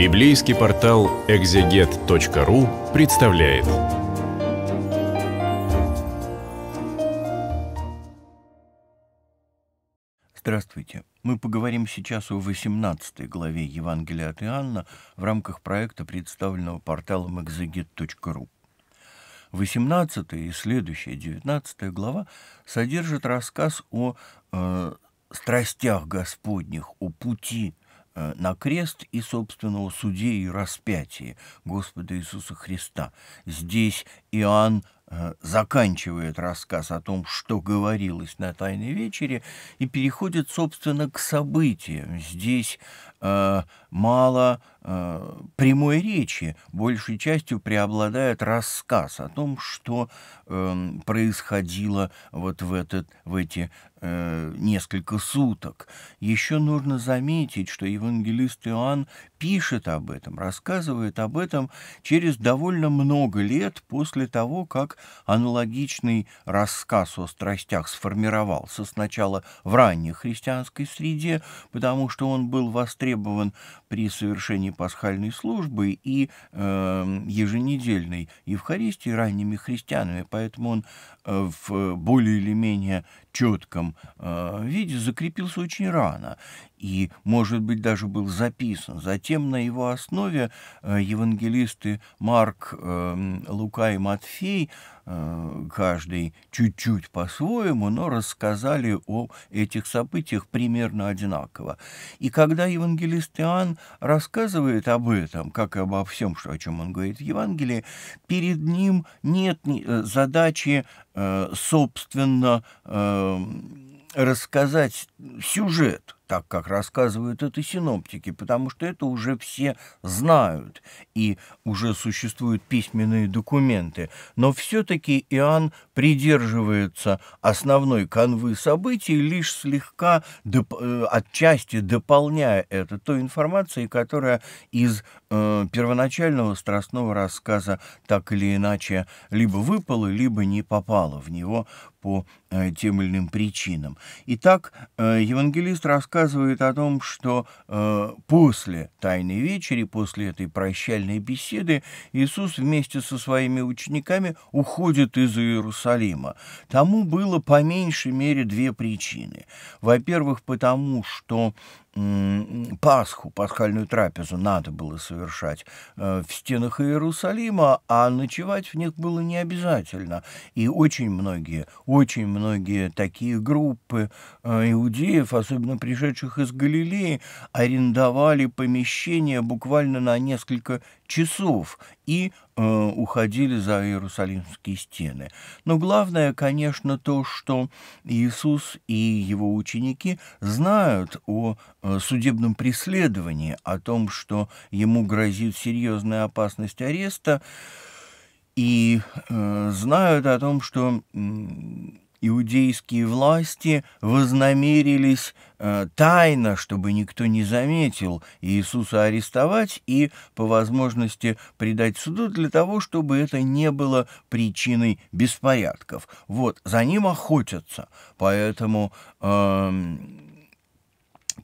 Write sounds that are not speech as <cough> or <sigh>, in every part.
Библейский портал экзегет.ру представляет. Здравствуйте. Мы поговорим сейчас о 18 главе Евангелия от Иоанна в рамках проекта, представленного порталом экзегет.ру. 18 и следующая 19 глава содержат рассказ о э, страстях Господних, о пути Э, на крест и собственного судей и распятия Господа Иисуса Христа. Здесь Иоанн э, заканчивает рассказ о том, что говорилось на Тайной вечере, и переходит, собственно, к событиям. Здесь э, мало Э, прямой речи большей частью преобладает рассказ о том, что э, происходило вот в, этот, в эти э, несколько суток. Еще нужно заметить, что евангелист Иоанн пишет об этом, рассказывает об этом через довольно много лет после того, как аналогичный рассказ о страстях сформировался сначала в ранней христианской среде, потому что он был востребован при совершении накануне пасхальной службы и э, еженедельной Евхаристии ранними христианами, поэтому он Э, в более или менее четком э, виде закрепился очень рано и, может быть, даже был записан. Затем на его основе э, евангелисты Марк, Лука и Матфей, каждый чуть-чуть по-своему, но рассказали о этих событиях примерно одинаково. И когда евангелист Иоанн рассказывает об этом, как и обо всем, что, о чем он говорит в Евангелии, перед ним нет задачи Э, собственно, э, рассказать сюжет, так как рассказывают это синоптики, потому что это уже все знают, и уже существуют письменные документы. Но все-таки Иоанн придерживается основной канвы событий, лишь слегка доп- э, отчасти дополняя это той информацией, которая из Э, первоначального страстного рассказа так или иначе либо выпало, либо не попало в него по э, тем или иным причинам. Итак, э, евангелист рассказывает о том, что э, после Тайной вечери, после этой прощальной беседы, Иисус вместе со своими учениками уходит из Иерусалима. Тому было по меньшей мере две причины. Во-первых, потому что Пасху, пасхальную трапезу надо было совершать э, в стенах Иерусалима, а ночевать в них было не обязательно. И очень многие, очень многие такие группы э, иудеев, особенно пришедших из Галилеи, арендовали помещение буквально на несколько часов и э, уходили за Иерусалимские стены. Но главное, конечно, то, что Иисус и его ученики знают о э, судебном преследовании, о том, что ему грозит серьезная опасность ареста, и э, знают о том, что иудейские власти вознамерились э, тайно, чтобы никто не заметил, Иисуса арестовать и, по возможности, предать суду для того, чтобы это не было причиной беспорядков. Вот, за ним охотятся, поэтому... Э,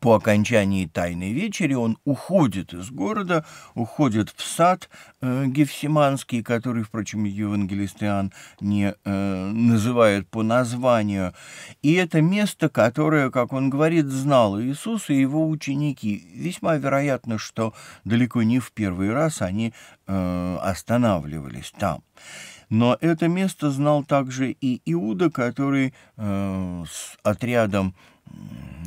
по окончании тайной вечери он уходит из города, уходит в сад э, Гефсиманский, который, впрочем, евангелист Иоанн не э, называет по названию. И это место, которое, как он говорит, знал Иисус и его ученики. Весьма вероятно, что далеко не в первый раз они э, останавливались там. Но это место знал также и Иуда, который э, с отрядом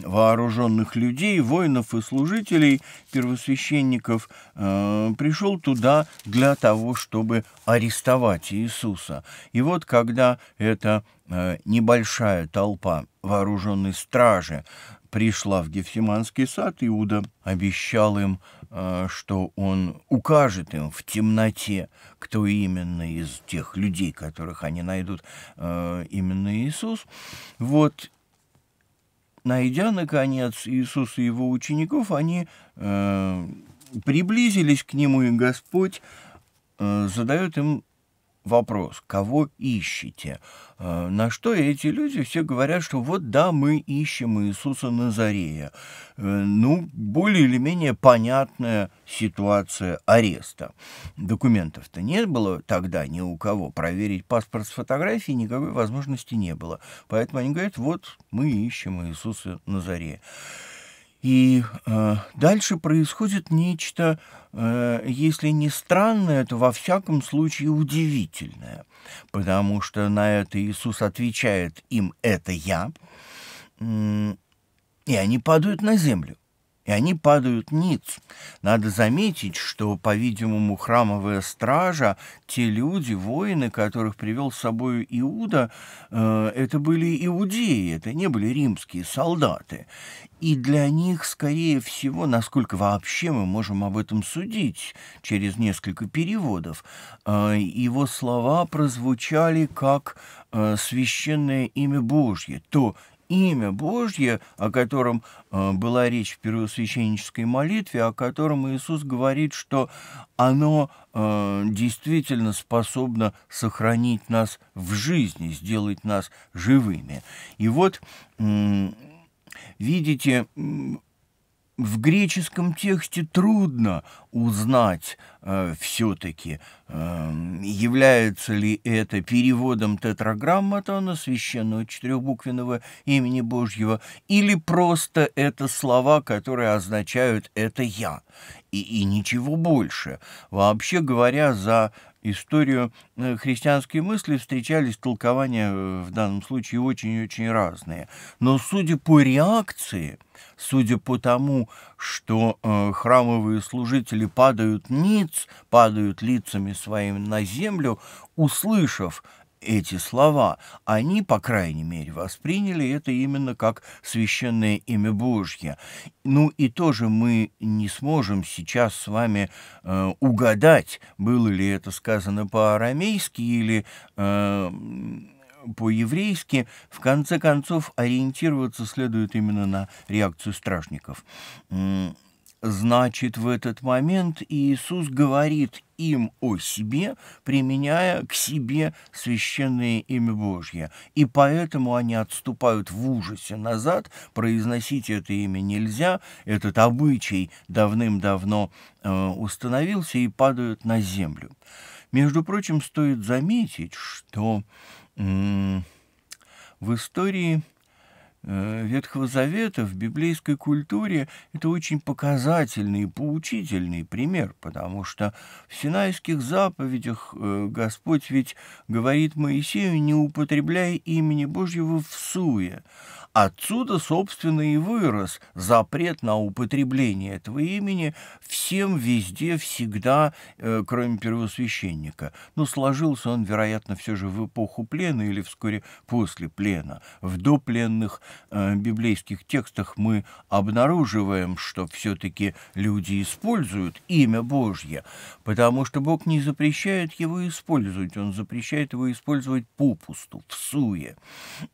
вооруженных людей, воинов и служителей, первосвященников, э, пришел туда для того, чтобы арестовать Иисуса. И вот когда эта э, небольшая толпа вооруженной стражи пришла в Гефсиманский сад, Иуда обещал им, э, что он укажет им в темноте, кто именно из тех людей, которых они найдут, э, именно Иисус. Вот, Найдя, наконец, Иисуса и его учеников, они э, приблизились к нему, и Господь э, задает им вопрос, кого ищете? А, на что эти люди все говорят, что вот да, мы ищем Иисуса Назарея. Э, ну, более или менее понятная ситуация ареста. Документов-то не было тогда ни у кого. Проверить паспорт с фотографией никакой возможности не было. Поэтому они говорят, вот мы ищем Иисуса Назарея. И э, дальше происходит нечто, э, если не странное, то во всяком случае удивительное, потому что на это Иисус отвечает им «это я», и они падают на землю и они падают ниц. Надо заметить, что, по-видимому, храмовая стража, те люди, воины, которых привел с собой Иуда, э, это были иудеи, это не были римские солдаты. И для них, скорее всего, насколько вообще мы можем об этом судить через несколько переводов, э, его слова прозвучали как э, священное имя Божье, то имя Божье, о котором э, была речь в первосвященнической молитве, о котором Иисус говорит, что оно э, действительно способно сохранить нас в жизни, сделать нас живыми. И вот, э, видите, в греческом тексте трудно узнать э, все-таки, э, является ли это переводом тетраграмматона, священного четырехбуквенного имени Божьего, или просто это слова, которые означают «это я» и, и ничего больше. Вообще говоря, за историю э, христианской мысли встречались толкования э, в данном случае очень-очень разные. Но судя по реакции, судя по тому, что э, храмовые служители падают ниц, падают лицами своими на землю, услышав эти слова, они, по крайней мере, восприняли это именно как священное имя Божье. Ну и тоже мы не сможем сейчас с вами э, угадать, было ли это сказано по-арамейски или... Э, по-еврейски, в конце концов, ориентироваться следует именно на реакцию стражников. Значит, в этот момент Иисус говорит им о себе, применяя к себе священное имя Божье. И поэтому они отступают в ужасе назад, произносить это имя нельзя, этот обычай давным-давно э, установился и падают на землю. Между прочим, стоит заметить, что э, в истории Э, Ветхого Завета в библейской культуре это очень показательный и поучительный пример, потому что в Синайских заповедях э, Господь ведь говорит Моисею, не употребляя имени Божьего в суе. Отсюда, собственно, и вырос запрет на употребление этого имени всем везде, всегда, э, кроме первосвященника. Но сложился он, вероятно, все же в эпоху плена или вскоре после плена. В допленных э, библейских текстах мы обнаруживаем, что все-таки люди используют имя Божье, потому что Бог не запрещает его использовать, он запрещает его использовать попусту, в всуе.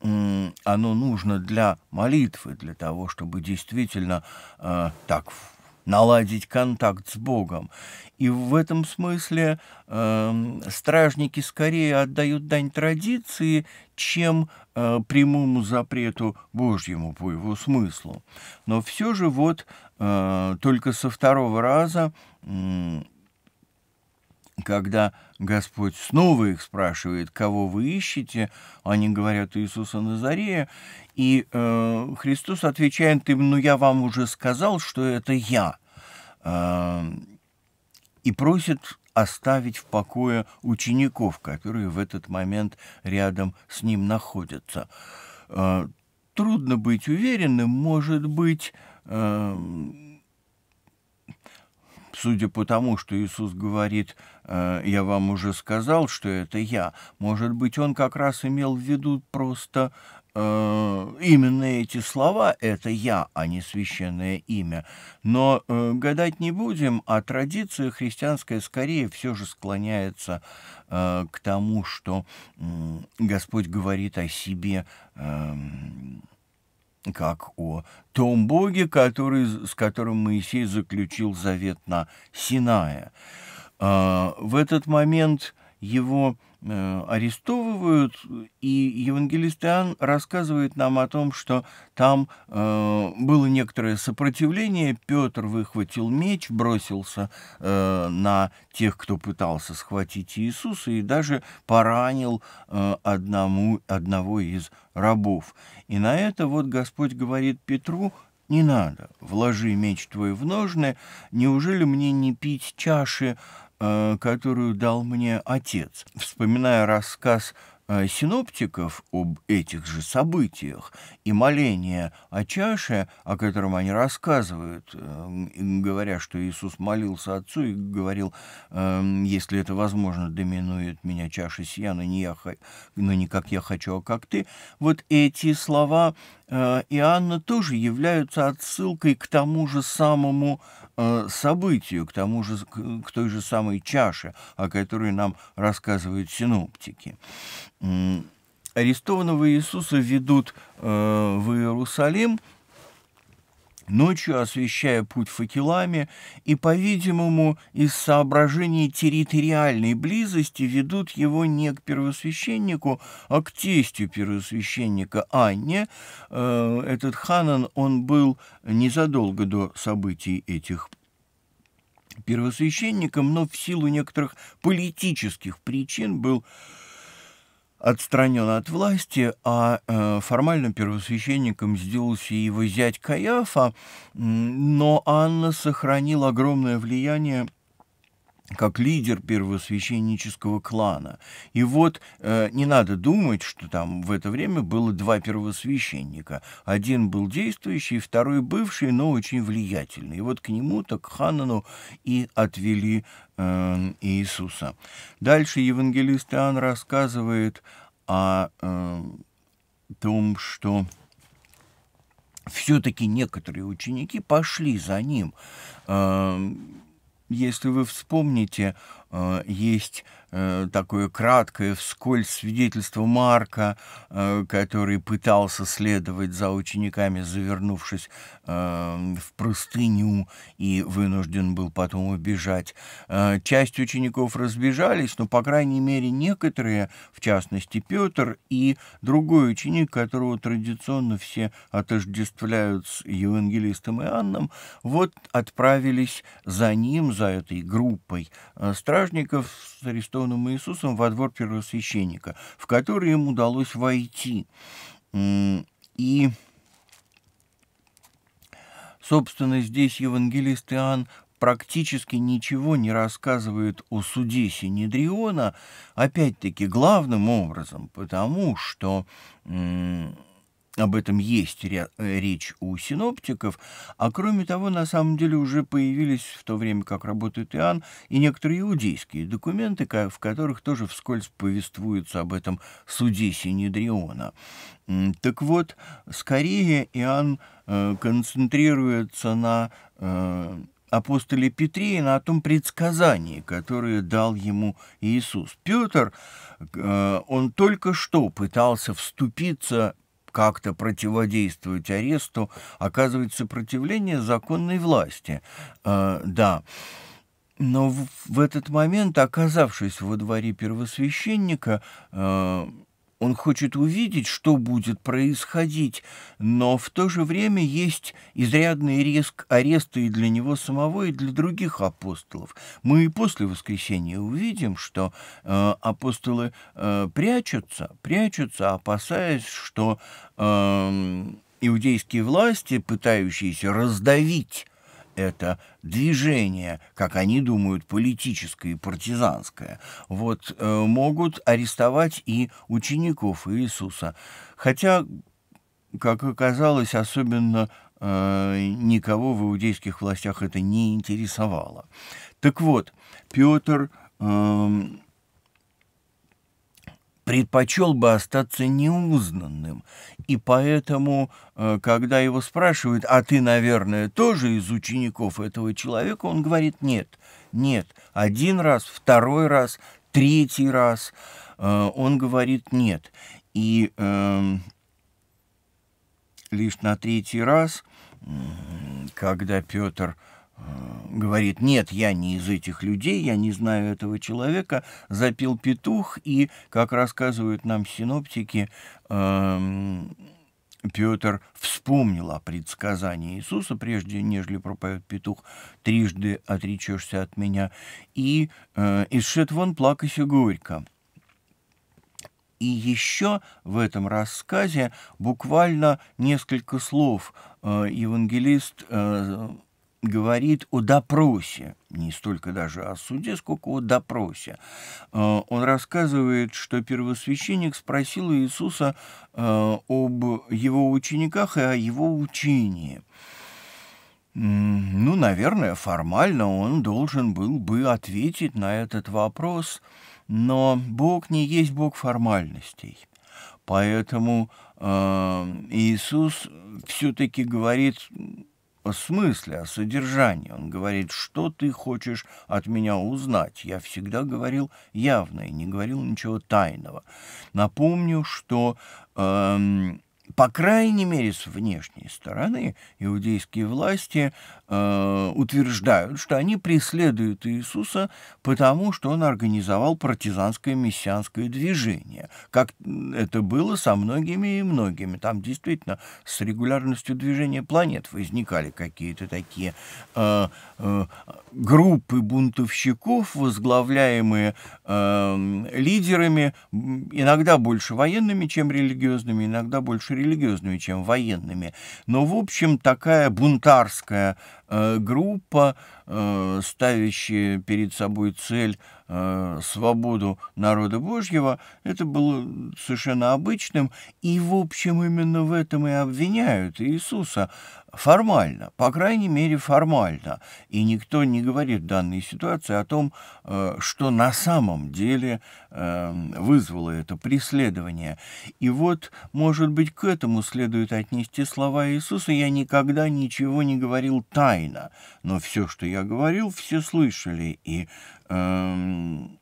Оно нужно для молитвы, для того, чтобы действительно э, так наладить контакт с Богом. И в этом смысле э, стражники скорее отдают дань традиции, чем э, прямому запрету Божьему по его смыслу. Но все же вот э, только со второго раза когда Господь снова их спрашивает, кого вы ищете, они говорят Иисуса Назарея, и э, Христос отвечает им, ну я вам уже сказал, что это я, э, и просит оставить в покое учеников, которые в этот момент рядом с ним находятся. Э, трудно быть уверенным, может быть... Э, судя по тому, что Иисус говорит, э, я вам уже сказал, что это я, может быть, он как раз имел в виду просто э, именно эти слова — это «я», а не священное имя. Но э, гадать не будем, а традиция христианская скорее все же склоняется э, к тому, что э, Господь говорит о себе эм, как о том Боге, который, с которым Моисей заключил завет на Синае. А, в этот момент его Э, арестовывают, и евангелист Иоанн рассказывает нам о том, что там э, было некоторое сопротивление, Петр выхватил меч, бросился э, на тех, кто пытался схватить Иисуса, и даже поранил э, одному, одного из рабов. И на это вот Господь говорит Петру, не надо, вложи меч твой в ножны, неужели мне не пить чаши, Э, которую дал мне отец. Вспоминая рассказ э, синоптиков об этих же событиях и моление о чаше, о котором они рассказывают, э, говоря, что Иисус молился Отцу и говорил, если это возможно, доминует меня чаша сия, но не, я, но не как я хочу, а как ты. Вот эти слова Э, и Анна тоже являются отсылкой к тому же самому э, событию, к, тому же, к той же самой чаше, о которой нам рассказывают синоптики. Арестованного Иисуса ведут э, в Иерусалим – ночью освещая путь факелами, и, по-видимому, из соображений территориальной близости ведут его не к первосвященнику, а к тестю первосвященника Анне. Э, этот ханан, он был незадолго до событий этих первосвященником, но в силу некоторых политических причин был отстранен от власти, а э, формальным первосвященником сделался его зять Каяфа, но Анна сохранила огромное влияние как лидер первосвященнического клана. И вот э, не надо думать, что там в это время было два первосвященника. Один был действующий, второй бывший, но очень влиятельный. И вот к нему-то, к Ханану, и отвели э, Иисуса. Дальше евангелист Иоанн рассказывает о э, том, что все-таки некоторые ученики пошли за ним. Эм, если вы вспомните, Э, есть э, такое краткое вскользь свидетельство Марка, э, который пытался следовать за учениками, завернувшись в простыню и вынужден был потом убежать. Часть учеников разбежались, но, по крайней мере, некоторые, в частности, Петр и другой ученик, которого традиционно все отождествляют с Евангелистом Иоанном, вот отправились за ним, за этой группой стражей, стражников с арестованным Иисусом во двор первосвященника, в который им удалось войти. И, собственно, здесь евангелист Иоанн практически ничего не рассказывает о суде Синедриона, опять-таки, главным образом, потому что об этом есть э, речь у синоптиков, а кроме того, на самом деле уже появились в то время, как работает Иоанн, и некоторые иудейские документы, в которых тоже вскользь повествуется об этом суде Синедриона. Так вот, скорее Иоанн э, концентрируется на э, апостоле Петре и на том предсказании, которое дал ему Иисус. Петр, он только что пытался вступиться как-то противодействовать аресту, оказывать сопротивление законной власти. Э, да. Но в, в этот момент, оказавшись во дворе первосвященника, э, он хочет увидеть, что будет происходить, но в то же время есть изрядный риск ареста и для него самого, и для других апостолов. Мы и после воскресения увидим, что э, апостолы э, прячутся, прячутся, опасаясь, что э, иудейские власти, пытающиеся раздавить это движение, как они думают, политическое и партизанское, вот, э, могут арестовать и учеников Иисуса. Хотя, как оказалось, особенно э, никого в иудейских властях это не интересовало. Так вот, Петр эм, предпочел бы остаться неузнанным. И поэтому, э, когда его спрашивают, а ты, наверное, тоже из учеников этого человека, он говорит, нет, нет. Один раз, второй раз, третий раз э, он говорит нет. И э, лишь на третий раз, когда Петр Э, говорит, нет, я не из этих людей, я не знаю этого человека, запил петух, и, как рассказывают нам синоптики, эм, Петр вспомнил о предсказании Иисуса, прежде нежели пропоет петух, трижды отречешься от меня, и э, «Исшет вон плакась и горько». И еще в этом рассказе буквально несколько слов э, евангелист э, говорит о допросе, не столько даже о суде, сколько о допросе. Э, он рассказывает, что первосвященник спросил Иисуса э, об его учениках и о его учении. Ну, наверное, формально он должен был бы ответить на этот вопрос, но Бог не есть Бог формальностей. Поэтому э, Иисус все-таки говорит о смысле, о содержании. Он говорит, что ты хочешь от меня узнать. Я всегда говорил явное, не говорил ничего тайного. Напомню, что... Эм, по крайней мере, с внешней стороны иудейские власти Э, утверждают, что они преследуют Иисуса, потому что он организовал партизанское мессианское движение, как это было со многими и многими. Там действительно с регулярностью движения планет возникали какие-то такие э, э, группы бунтовщиков, возглавляемые э, лидерами, иногда больше военными, чем религиозными, иногда больше религиозными, чем военными. Но, в общем, такая бунтарская Э, группа, э, ставящая перед собой цель э, свободу народа Божьего, это было совершенно обычным, и, в общем, именно в этом и обвиняют Иисуса формально, по крайней мере формально. И никто не говорит в данной ситуации о том, э, что на самом деле э, вызвало это преследование. И вот, может быть, к этому следует отнести слова Иисуса «Я никогда ничего не говорил тайно, но все, что я говорил, все слышали». И эм,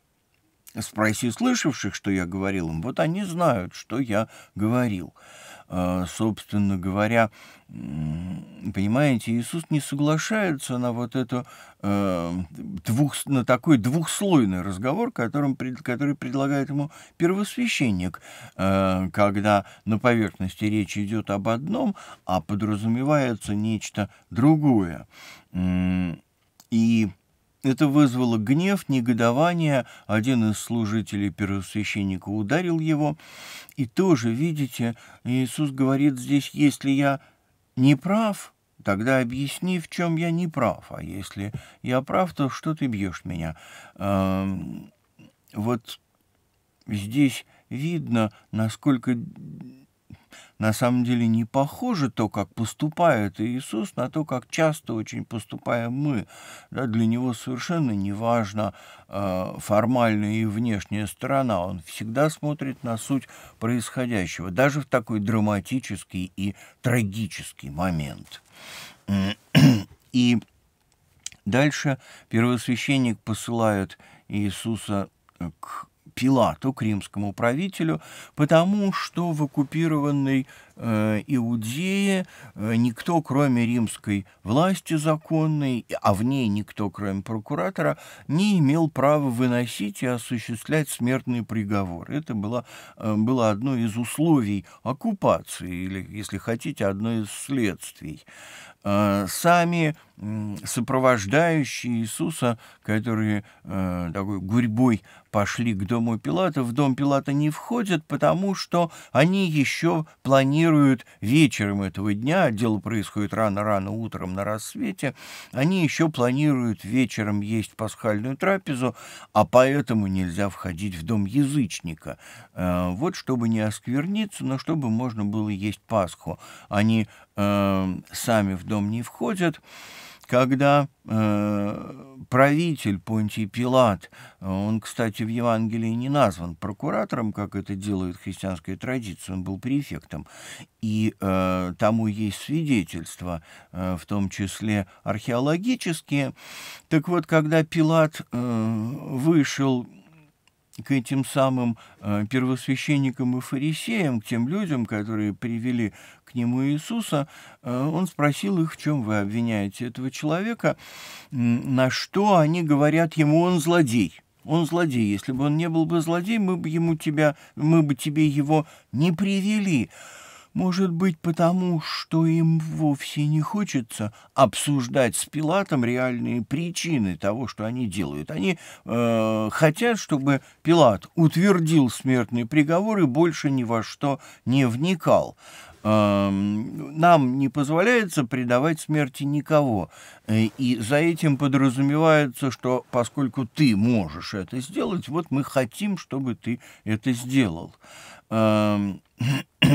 спроси слышавших, что я говорил им, вот они знают, что я говорил. А, собственно говоря, понимаете, Иисус не соглашается на вот это э, двух, на такой двухслойный разговор, которым, который предлагает ему первосвященник, э, когда на поверхности речь идет об одном, а подразумевается нечто другое. И это вызвало гнев, негодование. Один из служителей первосвященника ударил его. И тоже, видите, Иисус говорит здесь, если я не прав, тогда объясни, в чем я не прав. А если я прав, то что ты бьешь меня? Эм, вот здесь видно, насколько на самом деле не похоже то, как поступает Иисус, на то, как часто очень поступаем мы. Да, для него совершенно не важно э, формальная и внешняя сторона. Он всегда смотрит на суть происходящего, даже в такой драматический и трагический момент. <clears throat> И дальше первосвященник посылает Иисуса к Пилату, к римскому правителю, потому что в оккупированной э, Иудее э, никто, кроме римской власти законной, а в ней никто, кроме прокуратора, не имел права выносить и осуществлять смертный приговор. Это было, э, было одно из условий оккупации, или, если хотите, одно из следствий. Э, сами сопровождающие Иисуса, которые э, такой гурьбой пошли к дому Пилата, в дом Пилата не входят, потому что они еще планируют вечером этого дня, дело происходит рано-рано утром на рассвете, они еще планируют вечером есть пасхальную трапезу, а поэтому нельзя входить в дом язычника. Э, вот чтобы не оскверниться, но чтобы можно было есть Пасху. Они э, сами в дом не входят когда э, правитель Понтий Пилат, он, кстати, в Евангелии не назван прокуратором, как это делает христианская традиция, он был префектом, и э, тому есть свидетельства, э, в том числе археологические. Так вот, когда Пилат э, вышел к этим самым э, первосвященникам и фарисеям, к тем людям, которые привели к нему Иисуса, э, он спросил их, в чем вы обвиняете этого человека, на что они говорят ему, он злодей. Он злодей. Если бы он не был бы злодей, мы бы ему тебя, мы бы тебе его не привели. Может быть, потому, что им вовсе не хочется обсуждать с Пилатом реальные причины того, что они делают. Они э, хотят, чтобы Пилат утвердил смертный приговор и больше ни во что не вникал. Э, нам не позволяется предавать смерти никого. Э, и за этим подразумевается, что поскольку ты можешь это сделать, вот мы хотим, чтобы ты это сделал. Э, <clears throat>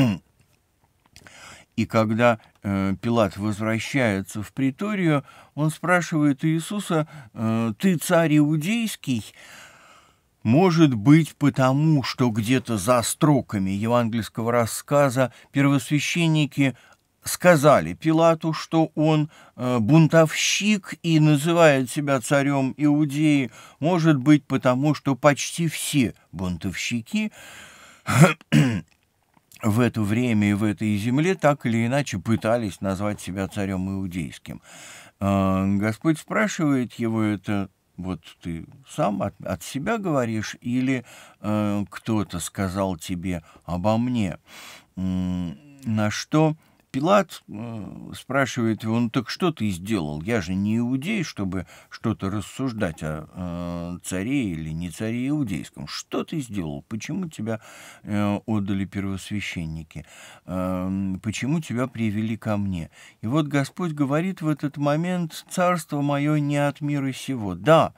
И когда э, Пилат возвращается в приторию, он спрашивает Иисуса, э, «Ты царь иудейский?» Может быть, потому что где-то за строками евангельского рассказа первосвященники сказали Пилату, что он э, бунтовщик и называет себя царем Иудеи, может быть, потому что почти все бунтовщики в это время и в этой земле так или иначе пытались назвать себя царем иудейским. А, Господь спрашивает его это, вот ты сам от, от себя говоришь или э, кто-то сказал тебе обо мне. На что Пилат э, спрашивает его, ну так что ты сделал? Я же не иудей, чтобы что-то рассуждать о э, царе или не царе иудейском. Что ты сделал? Почему тебя э, отдали первосвященники? Эм, почему тебя привели ко мне? И вот Господь говорит в этот момент, царство мое не от мира сего. Да,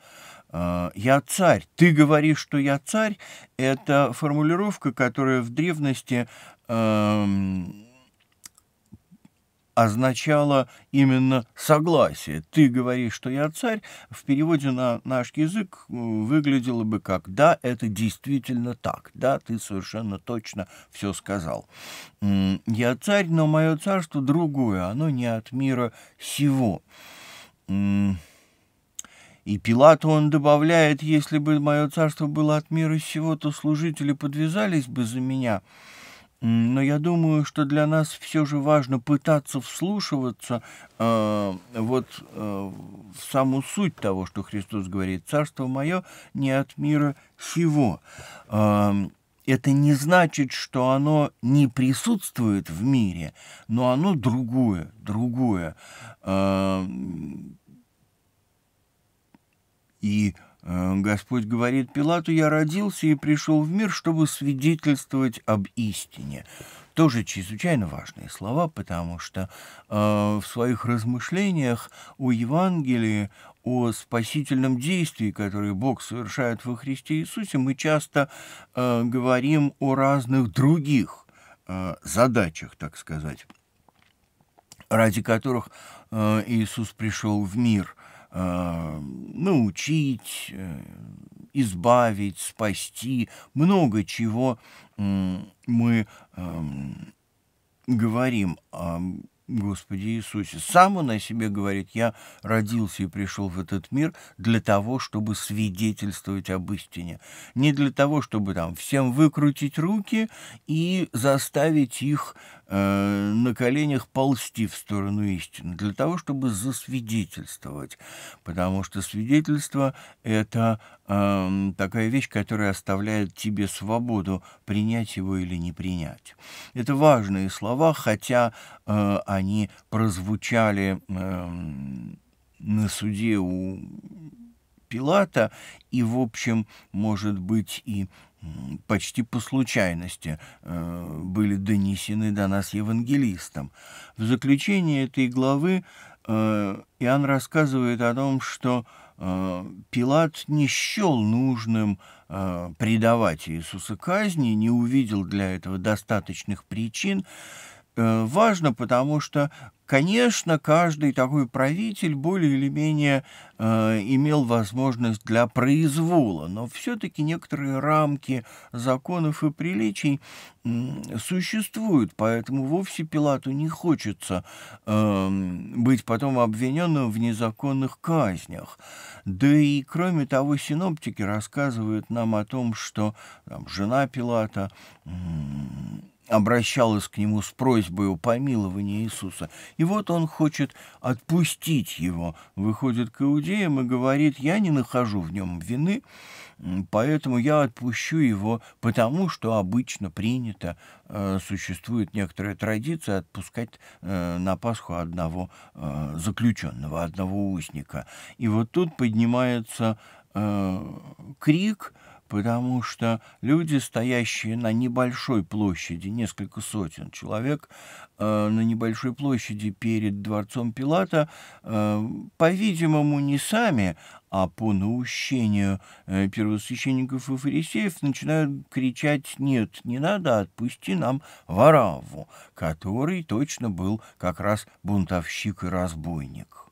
«я царь», «ты говоришь, что я царь» — это формулировка, которая в древности э, означало именно согласие. «Ты говоришь, что я царь» в переводе на наш язык э, выглядело бы как «да, это действительно так, да, ты совершенно точно все сказал». «Я царь, но мое царство другое, оно не от мира сего». И Пилату он добавляет, если бы мое царство было от мира сего, то служители подвязались бы за меня. Но я думаю, что для нас все же важно пытаться вслушиваться э, вот э, в саму суть того, что Христос говорит, «Царство мое не от мира сего». Э, это не значит, что оно не присутствует в мире, но оно другое, другое. Э, и э, Э, Господь говорит Пилату, я родился и пришел в мир, чтобы свидетельствовать об истине. Тоже чрезвычайно важные слова, потому что э, в своих размышлениях о Евангелии, о спасительном действии, которое Бог совершает во Христе Иисусе, мы часто э, говорим о разных других э, задачах, так сказать, ради которых э, Иисус пришел в мир – Э, научить, э, избавить, спасти, много чего мы эм, говорим о Господе Иисусе. Сам он о себе говорит, я родился и пришел в этот мир для того, чтобы свидетельствовать об истине. Не для того, чтобы там всем выкрутить руки и заставить их Э, на коленях ползти в сторону истины, для того, чтобы засвидетельствовать. Потому что свидетельство — это э, такая вещь, которая оставляет тебе свободу, принять его или не принять. Это важные слова, хотя э, они прозвучали э, на суде у Пилата, и, в общем, может быть, и почти по случайности э, были донесены до нас евангелистом. В заключении этой главы э, Иоанн рассказывает о том, что э, Пилат не счел нужным предавать Иисуса казни, не увидел для этого достаточных причин, Э, важно, потому что, конечно, каждый такой правитель более или менее э, имел возможность для произвола, но все-таки некоторые рамки законов и приличий э, существуют, поэтому вовсе Пилату не хочется э, быть потом обвиненным в незаконных казнях. Да и, кроме того, синоптики рассказывают нам о том, что там, жена Пилата... Э, обращалась к нему с просьбой о помиловании Иисуса. И вот он хочет отпустить его, выходит к иудеям и говорит, я не нахожу в нем вины, поэтому я отпущу его, потому что обычно принято, э, существует некоторая традиция отпускать э, на Пасху одного э, заключенного, одного узника. И вот тут поднимается крик, потому что люди, стоящие на небольшой площади, несколько сотен человек, э, на небольшой площади перед дворцом Пилата, э, по-видимому, не сами, а по наущению э, первосвященников и фарисеев начинают кричать «Нет, не надо, отпусти нам Вараву, который точно был как раз бунтовщик и разбойник.